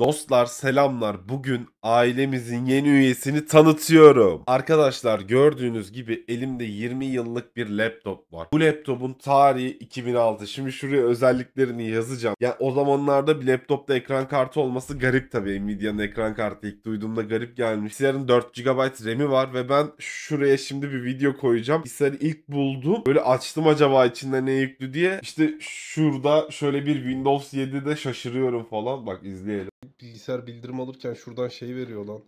Dostlar selamlar. Bugün ailemizin yeni üyesini tanıtıyorum. Arkadaşlar gördüğünüz gibi elimde 20 yıllık bir laptop var. Bu laptopun tarihi 2006. Şimdi şuraya özelliklerini yazacağım. Ya yani o zamanlarda bir laptopta ekran kartı olması garip tabii. Nvidia'nın ekran kartı ilk duyduğumda garip gelmiş. Bilgisayarın 4 GB RAM'i var ve ben şuraya şimdi bir video koyacağım. Bilgisayarı ilk buldum. Böyle açtım acaba içinde ne yüklü diye. İşte şurada şöyle bir Windows 7'de şaşırıyorum falan. Bak izleyelim bilgisayar bildirim alırken şuradan şey veriyor lan.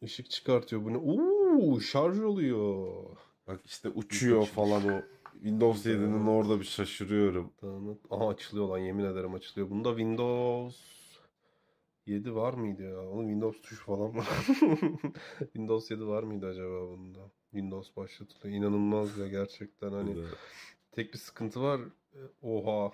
Işık çıkartıyor bunu. Uuu şarj oluyor. Bak işte uçuyor Hiç falan o. Windows 7'nin orada bir şaşırıyorum. Aha açılıyor lan yemin ederim açılıyor. Bunda Windows 7 var mıydı ya? Onun Windows tuşu falan var. Windows 7 var mıydı acaba bunda? Windows başlatılıyor. İnanılmaz ya gerçekten hani. Tek bir sıkıntı var. E, oha.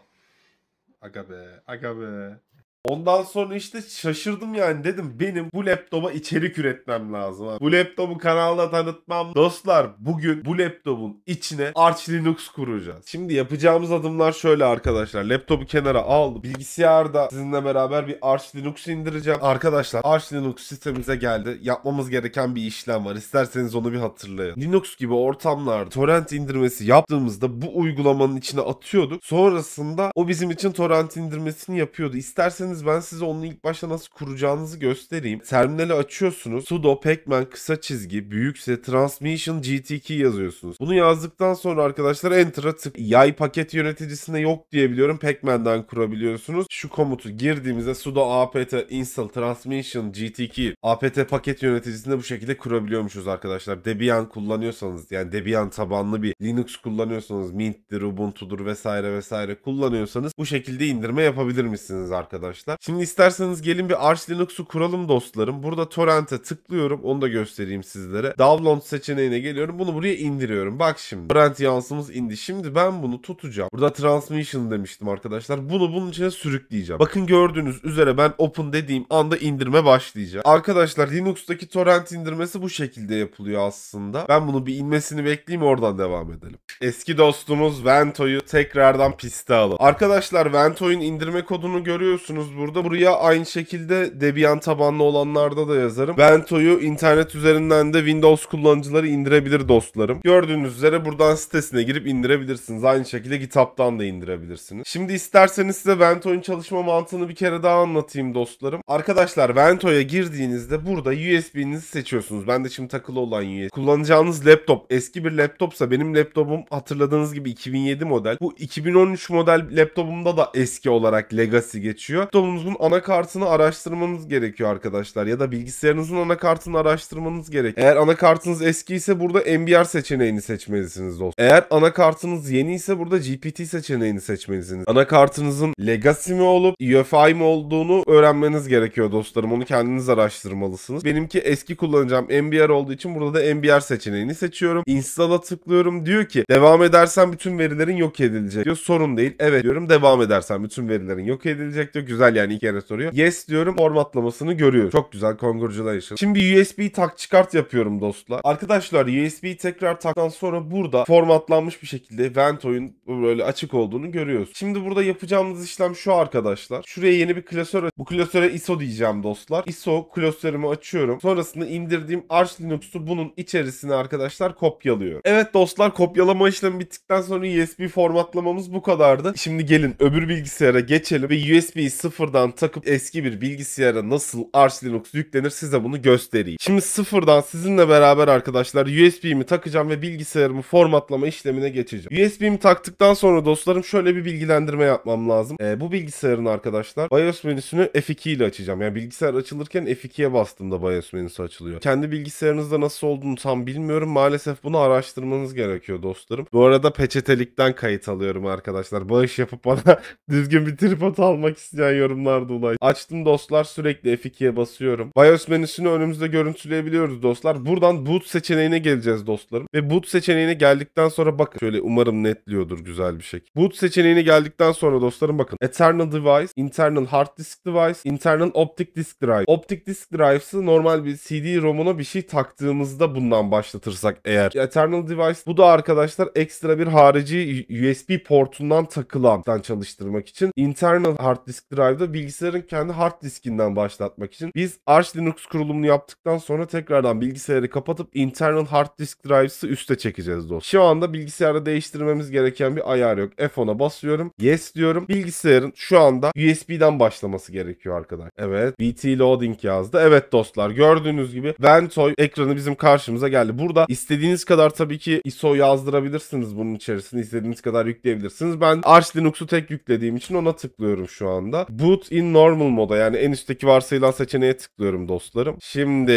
Aga be. Aga be. Ondan sonra işte şaşırdım yani dedim benim bu laptopa içerik üretmem lazım. Bu laptopu kanalda tanıtmam. Dostlar bugün bu laptopun içine Arch Linux kuracağız. Şimdi yapacağımız adımlar şöyle arkadaşlar. Laptopu kenara aldım. Bilgisayarda sizinle beraber bir Arch Linux indireceğim. Arkadaşlar Arch Linux sistemimize geldi. Yapmamız gereken bir işlem var. İsterseniz onu bir hatırlayın. Linux gibi ortamlarda torrent indirmesi yaptığımızda bu uygulamanın içine atıyorduk. Sonrasında o bizim için torrent indirmesini yapıyordu. İsterseniz isterseniz ben size onun ilk başta nasıl kuracağınızı göstereyim. Terminali açıyorsunuz. sudo pacman kısa çizgi büyükse transmission gtk yazıyorsunuz. Bunu yazdıktan sonra arkadaşlar enter'a tık yay paket yöneticisinde yok diyebiliyorum. pacman'dan kurabiliyorsunuz. Şu komutu girdiğimizde sudo apt install transmission gtk apt paket yöneticisinde bu şekilde kurabiliyormuşuz arkadaşlar. Debian kullanıyorsanız yani Debian tabanlı bir Linux kullanıyorsanız Mint'tir, Ubuntu'dur vesaire vesaire kullanıyorsanız bu şekilde indirme yapabilir misiniz arkadaşlar? arkadaşlar. Şimdi isterseniz gelin bir Arch Linux'u kuralım dostlarım. Burada torrent'e tıklıyorum. Onu da göstereyim sizlere. Download seçeneğine geliyorum. Bunu buraya indiriyorum. Bak şimdi. Torrent yansımız indi. Şimdi ben bunu tutacağım. Burada transmission demiştim arkadaşlar. Bunu bunun içine sürükleyeceğim. Bakın gördüğünüz üzere ben open dediğim anda indirme başlayacak. Arkadaşlar Linux'taki torrent indirmesi bu şekilde yapılıyor aslında. Ben bunu bir inmesini bekleyeyim oradan devam edelim. Eski dostumuz Vento'yu tekrardan piste alalım. Arkadaşlar Vento'yun indirme kodunu görüyorsunuz burada. Buraya aynı şekilde Debian tabanlı olanlarda da yazarım. Vento'yu internet üzerinden de Windows kullanıcıları indirebilir dostlarım. Gördüğünüz üzere buradan sitesine girip indirebilirsiniz. Aynı şekilde GitHub'tan da indirebilirsiniz. Şimdi isterseniz size Vento'nun çalışma mantığını bir kere daha anlatayım dostlarım. Arkadaşlar Vento'ya girdiğinizde burada USB'nizi seçiyorsunuz. Ben de şimdi takılı olan USB. Kullanacağınız laptop eski bir laptopsa benim laptopum hatırladığınız gibi 2007 model. Bu 2013 model laptopumda da eski olarak Legacy geçiyor laptopunuzun anakartını araştırmanız gerekiyor arkadaşlar. Ya da bilgisayarınızın anakartını araştırmanız gerekiyor. Eğer anakartınız eski ise burada MBR seçeneğini seçmelisiniz dostum. Eğer anakartınız yeni ise burada GPT seçeneğini seçmelisiniz. Anakartınızın Legacy mi olup UEFI mi olduğunu öğrenmeniz gerekiyor dostlarım. Onu kendiniz araştırmalısınız. Benimki eski kullanacağım MBR olduğu için burada da MBR seçeneğini seçiyorum. Install'a tıklıyorum. Diyor ki devam edersen bütün verilerin yok edilecek diyor. Sorun değil. Evet diyorum. Devam edersen bütün verilerin yok edilecek diyor. Güzel güzel yani iki kere soruyor. Yes diyorum formatlamasını görüyor. Çok güzel congratulations. Şimdi USB tak çıkart yapıyorum dostlar. Arkadaşlar USB tekrar taktan sonra burada formatlanmış bir şekilde Vento'yun böyle açık olduğunu görüyoruz. Şimdi burada yapacağımız işlem şu arkadaşlar. Şuraya yeni bir klasör bu klasöre ISO diyeceğim dostlar. ISO klasörümü açıyorum. Sonrasında indirdiğim Arch Linux'u bunun içerisine arkadaşlar kopyalıyorum. Evet dostlar kopyalama işlemi bittikten sonra USB formatlamamız bu kadardı. Şimdi gelin öbür bilgisayara geçelim ve USB 0 sıfırdan takıp eski bir bilgisayara nasıl Arch Linux yüklenir size bunu göstereyim. Şimdi sıfırdan sizinle beraber arkadaşlar USB'mi takacağım ve bilgisayarımı formatlama işlemine geçeceğim. USB'mi taktıktan sonra dostlarım şöyle bir bilgilendirme yapmam lazım. E, bu bilgisayarın arkadaşlar BIOS menüsünü F2 ile açacağım. Yani bilgisayar açılırken F2'ye bastığımda BIOS menüsü açılıyor. Kendi bilgisayarınızda nasıl olduğunu tam bilmiyorum. Maalesef bunu araştırmanız gerekiyor dostlarım. Bu arada peçetelikten kayıt alıyorum arkadaşlar. Bağış yapıp bana düzgün bir tripod almak isteyen yorumlar da Açtım dostlar sürekli F2'ye basıyorum. BIOS menüsünü önümüzde görüntüleyebiliyoruz dostlar. Buradan boot seçeneğine geleceğiz dostlarım. Ve boot seçeneğine geldikten sonra bakın. Şöyle umarım netliyordur güzel bir şekilde. Boot seçeneğine geldikten sonra dostlarım bakın. Eternal Device, Internal Hard Disk Device, Internal Optic Disk Drive. Optic Disk Drive'sı normal bir CD-ROM'una bir şey taktığımızda bundan başlatırsak eğer. Eternal Device bu da arkadaşlar ekstra bir harici USB portundan takılandan çalıştırmak için. Internal Hard Disk Drive drive'da bilgisayarın kendi hard diskinden başlatmak için biz Arch Linux kurulumunu yaptıktan sonra tekrardan bilgisayarı kapatıp internal hard disk drives'ı üste çekeceğiz dostum. Şu anda bilgisayarda değiştirmemiz gereken bir ayar yok. F10'a basıyorum. Yes diyorum. Bilgisayarın şu anda USB'den başlaması gerekiyor arkadaşlar. Evet. BT loading yazdı. Evet dostlar gördüğünüz gibi Ventoy ekranı bizim karşımıza geldi. Burada istediğiniz kadar tabii ki ISO yazdırabilirsiniz bunun içerisine. istediğiniz kadar yükleyebilirsiniz. Ben Arch Linux'u tek yüklediğim için ona tıklıyorum şu anda. Bu Boot in normal moda yani en üstteki varsayılan seçeneğe tıklıyorum dostlarım. Şimdi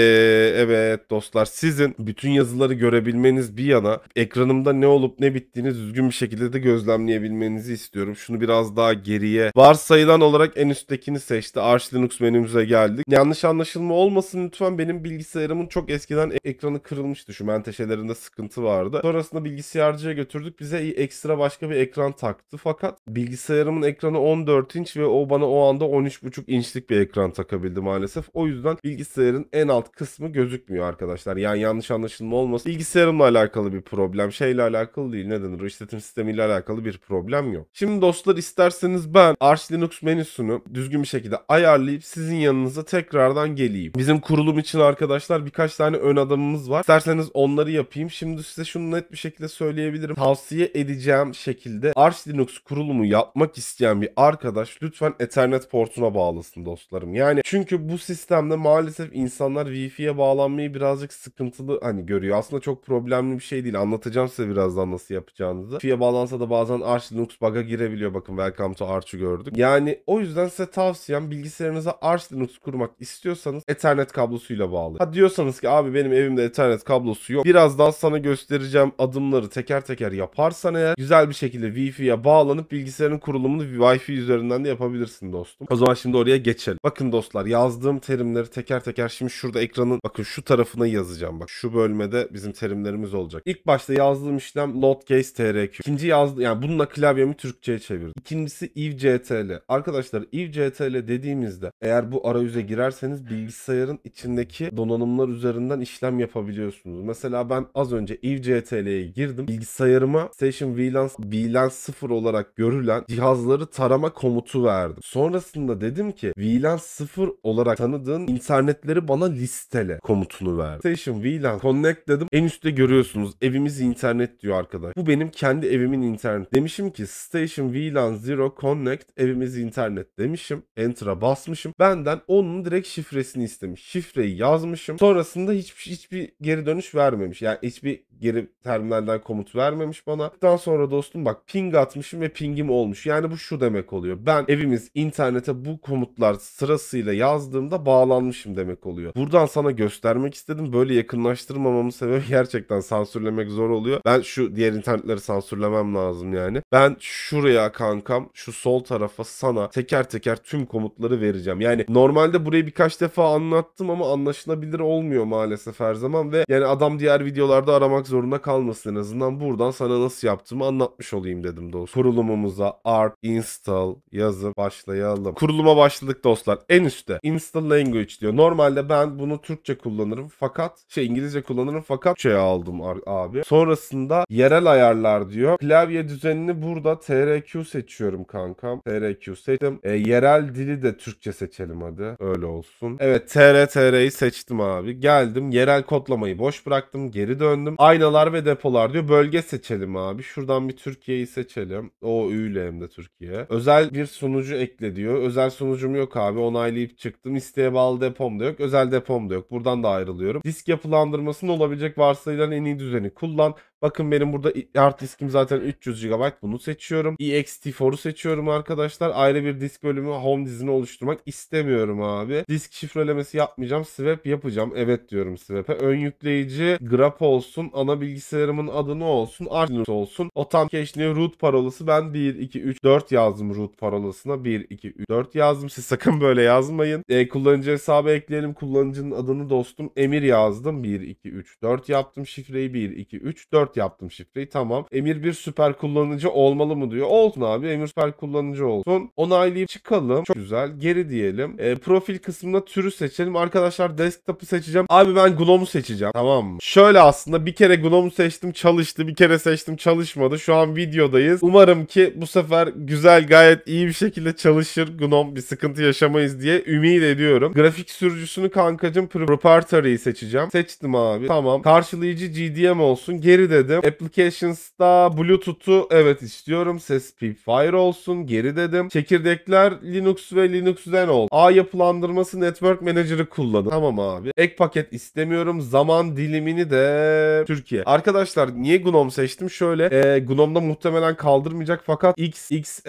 evet dostlar sizin bütün yazıları görebilmeniz bir yana ekranımda ne olup ne bittiğini düzgün bir şekilde de gözlemleyebilmenizi istiyorum. Şunu biraz daha geriye varsayılan olarak en üsttekini seçti. Arch Linux menümüze geldik. Yanlış anlaşılma olmasın lütfen benim bilgisayarımın çok eskiden e- ekranı kırılmıştı. Şu menteşelerinde sıkıntı vardı. Sonrasında bilgisayarcıya götürdük. Bize ekstra başka bir ekran taktı. Fakat bilgisayarımın ekranı 14 inç ve o bana o anda 13.5 inçlik bir ekran takabildi maalesef. O yüzden bilgisayarın en alt kısmı gözükmüyor arkadaşlar. Yani yanlış anlaşılma olmasın. Bilgisayarımla alakalı bir problem. Şeyle alakalı değil. Ne denir? İşletim sistemiyle alakalı bir problem yok. Şimdi dostlar isterseniz ben Arch Linux menüsünü düzgün bir şekilde ayarlayıp sizin yanınıza tekrardan geleyim. Bizim kurulum için arkadaşlar birkaç tane ön adımımız var. İsterseniz onları yapayım. Şimdi size şunu net bir şekilde söyleyebilirim. Tavsiye edeceğim şekilde Arch Linux kurulumu yapmak isteyen bir arkadaş lütfen Ethernet Ethernet portuna bağlısın dostlarım. Yani çünkü bu sistemde maalesef insanlar Wi-Fi'ye bağlanmayı birazcık sıkıntılı hani görüyor. Aslında çok problemli bir şey değil. Anlatacağım size birazdan nasıl yapacağınızı. Wi-Fi'ye bağlansa da bazen Arch Linux bug'a girebiliyor. Bakın Welcome to Arch'ı gördük. Yani o yüzden size tavsiyem bilgisayarınıza Arch Linux kurmak istiyorsanız Ethernet kablosuyla bağlı. Ha diyorsanız ki abi benim evimde Ethernet kablosu yok. Birazdan sana göstereceğim adımları teker teker yaparsan eğer güzel bir şekilde Wi-Fi'ye bağlanıp bilgisayarın kurulumunu Wi-Fi üzerinden de yapabilirsin dostum. O zaman şimdi oraya geçelim. Bakın dostlar yazdığım terimleri teker teker şimdi şurada ekranın bakın şu tarafına yazacağım. Bak şu bölmede bizim terimlerimiz olacak. İlk başta yazdığım işlem loadcase trq. İkinci yazdı yani bununla klavyemi Türkçe'ye çevirdim. İkincisi ivctl. Arkadaşlar ivctl dediğimizde eğer bu arayüze girerseniz bilgisayarın içindeki donanımlar üzerinden işlem yapabiliyorsunuz. Mesela ben az önce ivctl'ye girdim. Bilgisayarıma station VLAN VLAN 0 olarak görülen cihazları tarama komutu verdim. Sonrasında dedim ki VLAN 0 olarak tanıdığın internetleri bana listele komutunu ver. Station VLAN connect dedim. En üstte görüyorsunuz evimiz internet diyor arkadaş. Bu benim kendi evimin internet. Demişim ki Station VLAN 0 connect evimiz internet demişim. Enter'a basmışım. Benden onun direkt şifresini istemiş. Şifreyi yazmışım. Sonrasında hiçbir şey, hiçbir geri dönüş vermemiş. Yani hiçbir geri terminalden komut vermemiş bana. Daha sonra dostum bak ping atmışım ve pingim olmuş. Yani bu şu demek oluyor. Ben evimiz internet internete bu komutlar sırasıyla yazdığımda bağlanmışım demek oluyor. Buradan sana göstermek istedim. Böyle yakınlaştırmamamın sebebi gerçekten sansürlemek zor oluyor. Ben şu diğer internetleri sansürlemem lazım yani. Ben şuraya kankam şu sol tarafa sana teker teker tüm komutları vereceğim. Yani normalde burayı birkaç defa anlattım ama anlaşılabilir olmuyor maalesef her zaman ve yani adam diğer videolarda aramak zorunda kalmasın en azından buradan sana nasıl yaptığımı anlatmış olayım dedim dostum. Kurulumumuza art install yazıp başlayalım Başlayalım. Kuruluma başladık dostlar. En üstte install language diyor. Normalde ben bunu Türkçe kullanırım fakat şey İngilizce kullanırım fakat şey aldım abi. Sonrasında yerel ayarlar diyor. Klavye düzenini burada TRQ seçiyorum kankam. TRQ seçtim. E, yerel dili de Türkçe seçelim hadi. Öyle olsun. Evet TR seçtim abi. Geldim. Yerel kodlamayı boş bıraktım. Geri döndüm. Aynalar ve depolar diyor. Bölge seçelim abi. Şuradan bir Türkiye'yi seçelim. O Ü hem de Türkiye. Özel bir sunucu ekledim bekle diyor. Özel sunucum yok abi onaylayıp çıktım. İsteğe bağlı depom da yok. Özel depom da yok. Buradan da ayrılıyorum. Disk yapılandırmasının olabilecek varsayılan en iyi düzeni kullan. Bakın benim burada hard diskim zaten 300 GB. Bunu seçiyorum. ext4'u seçiyorum arkadaşlar. Ayrı bir disk bölümü home dizini oluşturmak istemiyorum abi. Disk şifrelemesi yapmayacağım. Swap yapacağım. Evet diyorum swap'e. Ön yükleyici grap olsun. Ana bilgisayarımın adı ne olsun? arnold olsun. Authentication'e root parolası ben 1, 2, 3, 4 yazdım root parolasına. 1, 2, 3, 4 yazdım. Siz sakın böyle yazmayın. E, kullanıcı hesabı ekleyelim. Kullanıcının adını dostum Emir yazdım. 1, 2, 3, 4 yaptım. Şifreyi 1, 2, 3, 4 4 yaptım şifreyi tamam. Emir bir süper kullanıcı olmalı mı diyor. Olsun abi Emir süper kullanıcı olsun. Onaylayıp çıkalım. Çok güzel. Geri diyelim. E, profil kısmında türü seçelim. Arkadaşlar desktop'u seçeceğim. Abi ben GNOME'u seçeceğim. Tamam mı? Şöyle aslında bir kere GNOME'u seçtim çalıştı. Bir kere seçtim çalışmadı. Şu an videodayız. Umarım ki bu sefer güzel gayet iyi bir şekilde çalışır GNOME. Bir sıkıntı yaşamayız diye ümit ediyorum. Grafik sürücüsünü kankacım proprietary'yi seçeceğim. Seçtim abi. Tamam. Karşılayıcı GDM olsun. Geri de dedim. Applications'ta Bluetooth'u evet istiyorum. Ses fire olsun. Geri dedim. Çekirdekler Linux ve Linux'den ol A yapılandırması Network Manager'ı kullanın. Tamam abi. Ek paket istemiyorum. Zaman dilimini de Türkiye. Arkadaşlar niye GNOME seçtim? Şöyle e, GNOME'da muhtemelen kaldırmayacak fakat X, X,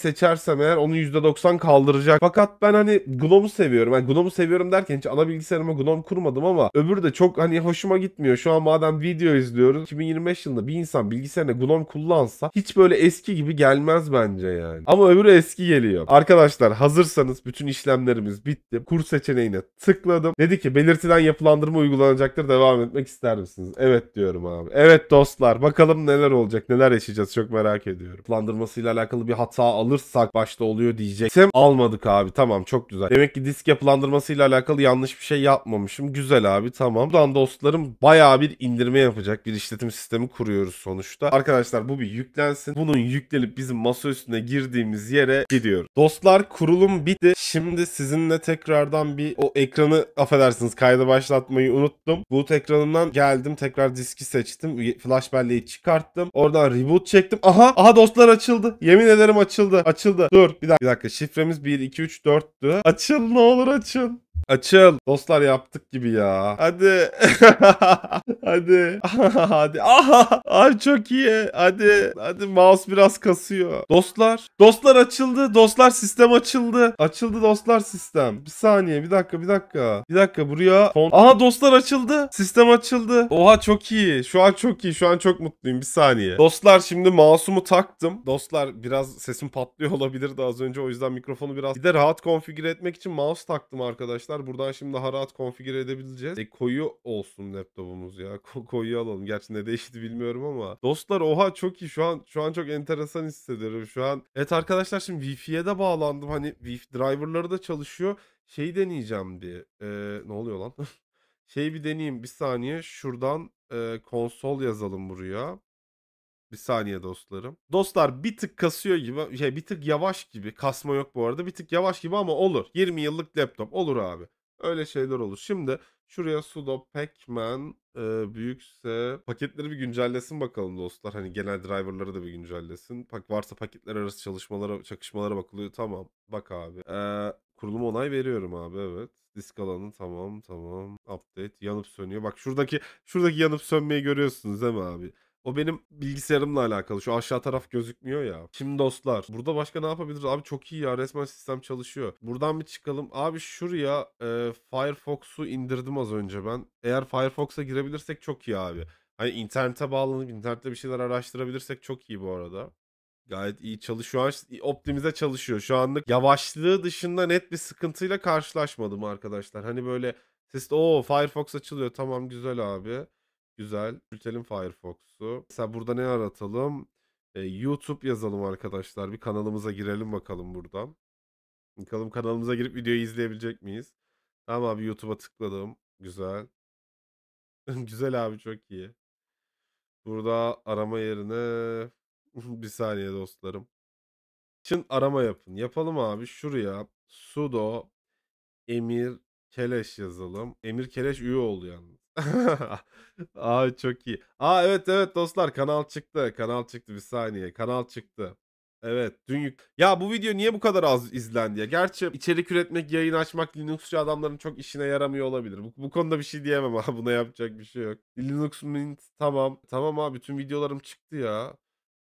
seçersem eğer onu %90 kaldıracak. Fakat ben hani GNOME'u seviyorum. Yani GNOME'u seviyorum derken hiç ana bilgisayarıma GNOME kurmadım ama öbürü de çok hani hoşuma gitmiyor. Şu an madem video izliyoruz 2025 yılında bir insan bilgisayarına GNOME kullansa hiç böyle eski gibi gelmez bence yani. Ama öbürü eski geliyor. Arkadaşlar hazırsanız bütün işlemlerimiz bitti. Kur seçeneğine tıkladım. Dedi ki belirtilen yapılandırma uygulanacaktır. Devam etmek ister misiniz? Evet diyorum abi. Evet dostlar bakalım neler olacak neler yaşayacağız çok merak ediyorum. Yapılandırmasıyla alakalı bir hata alırsak başta oluyor diyeceksem almadık abi tamam çok güzel. Demek ki disk yapılandırmasıyla alakalı yanlış bir şey yapmamışım. Güzel abi tamam. Buradan dostlarım baya bir indirme yapacak bir işte işletim sistemi kuruyoruz sonuçta. Arkadaşlar bu bir yüklensin. Bunun yüklenip bizim masa üstüne girdiğimiz yere gidiyoruz. Dostlar kurulum bitti. Şimdi sizinle tekrardan bir o ekranı affedersiniz kaydı başlatmayı unuttum. Boot ekranından geldim. Tekrar diski seçtim. Flash belleği çıkarttım. Oradan reboot çektim. Aha! Aha dostlar açıldı. Yemin ederim açıldı. Açıldı. Dur bir dakika. Bir dakika. Şifremiz 1 2 3 4'tü. Açıl ne olur açıl. Açıl. Dostlar yaptık gibi ya. Hadi. hadi. hadi. Aha. Ay çok iyi. Hadi. Hadi mouse biraz kasıyor. Dostlar. Dostlar açıldı. Dostlar sistem açıldı. Açıldı dostlar sistem. Bir saniye. Bir dakika. Bir dakika. Bir dakika buraya. Font... Aha dostlar açıldı. Sistem açıldı. Oha çok iyi. Şu an çok iyi. Şu an çok mutluyum. Bir saniye. Dostlar şimdi mouse'umu taktım. Dostlar biraz sesim patlıyor olabilirdi az önce. O yüzden mikrofonu biraz bir de rahat konfigür etmek için mouse taktım arkadaşlar arkadaşlar. Buradan şimdi daha rahat konfigüre edebileceğiz. E koyu olsun laptopumuz ya. Ko koyu alalım. Gerçi ne değişti bilmiyorum ama. Dostlar oha çok iyi. Şu an şu an çok enteresan hissediyorum. Şu an evet arkadaşlar şimdi Wi-Fi'ye de bağlandım. Hani Wi-Fi driverları da çalışıyor. Şey deneyeceğim bir. Ee, ne oluyor lan? şey bir deneyeyim bir saniye. Şuradan e, konsol yazalım buraya. Bir saniye dostlarım. Dostlar bir tık kasıyor gibi, şey bir tık yavaş gibi. Kasma yok bu arada. Bir tık yavaş gibi ama olur. 20 yıllık laptop olur abi. Öyle şeyler olur. Şimdi şuraya sudo pacman e, büyükse paketleri bir güncellesin bakalım dostlar. Hani genel driverları da bir güncellesin. Bak varsa paketler arası çalışmalara, çakışmalara bakılıyor. Tamam. Bak abi. E, kurulum onay veriyorum abi evet. Disk alanı tamam tamam. Update yanıp sönüyor. Bak şuradaki şuradaki yanıp sönmeyi görüyorsunuz değil mi abi? O benim bilgisayarımla alakalı. Şu aşağı taraf gözükmüyor ya. Şimdi dostlar burada başka ne yapabiliriz? Abi çok iyi ya resmen sistem çalışıyor. Buradan bir çıkalım. Abi şuraya e, Firefox'u indirdim az önce ben. Eğer Firefox'a girebilirsek çok iyi abi. Hani internete bağlanıp internette bir şeyler araştırabilirsek çok iyi bu arada. Gayet iyi çalışıyor. Şu an optimize çalışıyor. Şu anlık yavaşlığı dışında net bir sıkıntıyla karşılaşmadım arkadaşlar. Hani böyle siz o Firefox açılıyor tamam güzel abi. Güzel. Küçültelim Firefox'u. Mesela burada ne aratalım? E, YouTube yazalım arkadaşlar. Bir kanalımıza girelim bakalım buradan. Bakalım kanalımıza girip videoyu izleyebilecek miyiz? Tamam abi YouTube'a tıkladım. Güzel. Güzel abi çok iyi. Burada arama yerine bir saniye dostlarım. Çin arama yapın. Yapalım abi şuraya sudo emir keleş yazalım. Emir keleş üye oldu yalnız. Ay çok iyi. Aa evet evet dostlar kanal çıktı. Kanal çıktı bir saniye. Kanal çıktı. Evet dün yük... Ya bu video niye bu kadar az izlendi ya? Gerçi içerik üretmek, yayın açmak Linuxçu adamların çok işine yaramıyor olabilir. Bu, bu konuda bir şey diyemem abi. Buna yapacak bir şey yok. Linux Mint tamam. Tamam abi bütün videolarım çıktı ya.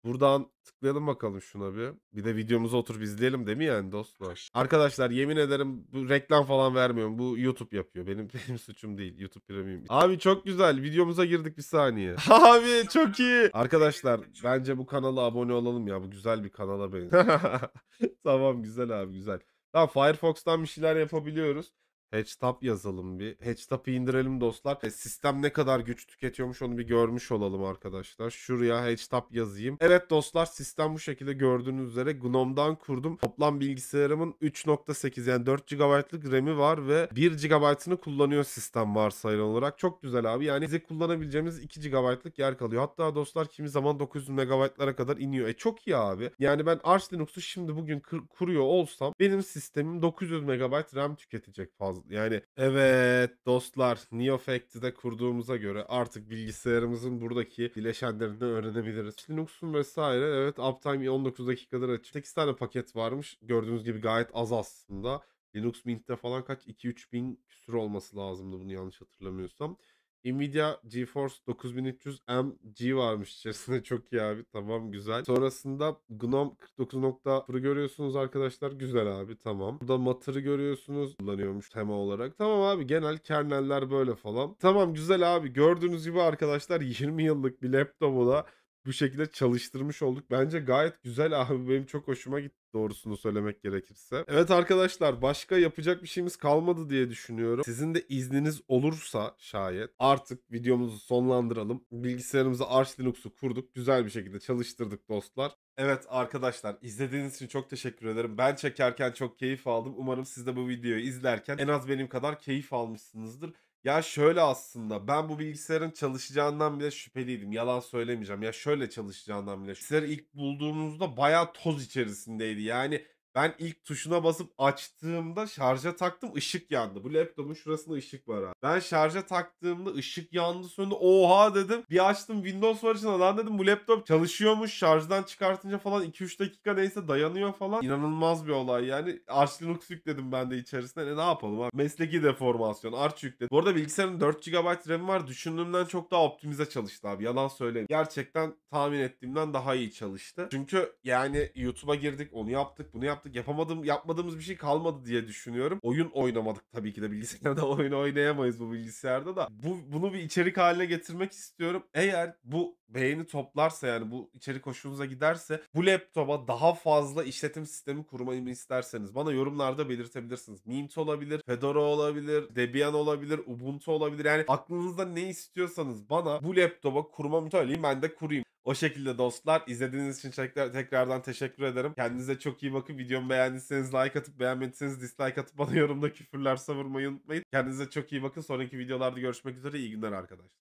Buradan tıklayalım bakalım şuna bir. Bir de videomuzu oturup izleyelim değil mi yani dostlar? Arkadaşlar yemin ederim bu reklam falan vermiyorum. Bu YouTube yapıyor. Benim benim suçum değil. YouTube Premium. Abi çok güzel. Videomuza girdik bir saniye. Abi çok iyi. Arkadaşlar bence bu kanala abone olalım ya. Bu güzel bir kanala benziyor. tamam güzel abi güzel. Tamam Firefox'tan bir şeyler yapabiliyoruz. Hatchtop yazalım bir. Hatchtop'ı indirelim dostlar. E, sistem ne kadar güç tüketiyormuş onu bir görmüş olalım arkadaşlar. Şuraya Hatchtop yazayım. Evet dostlar sistem bu şekilde gördüğünüz üzere Gnome'dan kurdum. Toplam bilgisayarımın 3.8 yani 4 GB'lık RAM'i var ve 1 GB'ını kullanıyor sistem varsayılan olarak. Çok güzel abi. Yani bize kullanabileceğimiz 2 GB'lık yer kalıyor. Hatta dostlar kimi zaman 900 MB'lara kadar iniyor. E çok iyi abi. Yani ben Arch Linux'u şimdi bugün kuruyor olsam benim sistemim 900 MB RAM tüketecek fazla lazım. Yani evet dostlar Neofact'de kurduğumuza göre artık bilgisayarımızın buradaki bileşenlerini öğrenebiliriz. Linux'un vesaire evet uptime 19 dakikadır açık. 8 tane paket varmış. Gördüğünüz gibi gayet az aslında. Linux Mint'te falan kaç? 2-3 bin küsur olması lazımdı bunu yanlış hatırlamıyorsam. Nvidia GeForce 9300MG varmış içerisinde çok iyi abi tamam güzel. Sonrasında Gnome 49 görüyorsunuz arkadaşlar güzel abi tamam. Burada Matter'ı görüyorsunuz kullanıyormuş tema olarak. Tamam abi genel kerneller böyle falan. Tamam güzel abi gördüğünüz gibi arkadaşlar 20 yıllık bir laptopu da bu şekilde çalıştırmış olduk. Bence gayet güzel abi benim çok hoşuma gitti doğrusunu söylemek gerekirse. Evet arkadaşlar başka yapacak bir şeyimiz kalmadı diye düşünüyorum. Sizin de izniniz olursa şayet artık videomuzu sonlandıralım. Bilgisayarımızı Arch Linux'u kurduk. Güzel bir şekilde çalıştırdık dostlar. Evet arkadaşlar izlediğiniz için çok teşekkür ederim. Ben çekerken çok keyif aldım. Umarım siz de bu videoyu izlerken en az benim kadar keyif almışsınızdır. Ya şöyle aslında ben bu bilgisayarın çalışacağından bile şüpheliydim. Yalan söylemeyeceğim. Ya şöyle çalışacağından bile. Bilgisayarı ilk bulduğumuzda bayağı toz içerisindeydi. Yani ben ilk tuşuna basıp açtığımda şarja taktım ışık yandı. Bu laptopun şurasında ışık var abi. Ben şarja taktığımda ışık yandı söndü. Oha dedim. Bir açtım Windows var içinde lan dedim bu laptop çalışıyormuş. Şarjdan çıkartınca falan 2-3 dakika neyse dayanıyor falan. İnanılmaz bir olay yani. Arch Linux yükledim ben de içerisine. E, ne yapalım abi? Mesleki deformasyon. Arch yükledim. Bu arada bilgisayarın 4 GB RAM var. Düşündüğümden çok daha optimize çalıştı abi. Yalan söyleyeyim. Gerçekten tahmin ettiğimden daha iyi çalıştı. Çünkü yani YouTube'a girdik. Onu yaptık. Bunu yaptık yaptık. Yapamadım, yapmadığımız bir şey kalmadı diye düşünüyorum. Oyun oynamadık tabii ki de bilgisayarda oyun oynayamayız bu bilgisayarda da. Bu bunu bir içerik haline getirmek istiyorum. Eğer bu beğeni toplarsa yani bu içerik hoşunuza giderse bu laptopa daha fazla işletim sistemi kurmayı isterseniz bana yorumlarda belirtebilirsiniz. Mint olabilir, Fedora olabilir, Debian olabilir, Ubuntu olabilir. Yani aklınızda ne istiyorsanız bana bu laptopa kurmamı mütevelliyim ben de kurayım. O şekilde dostlar. izlediğiniz için tekrar, tekrardan teşekkür ederim. Kendinize çok iyi bakın. Videomu beğendiyseniz like atıp beğenmediyseniz dislike atıp bana yorumda küfürler savurmayı unutmayın. Kendinize çok iyi bakın. Sonraki videolarda görüşmek üzere. İyi günler arkadaşlar.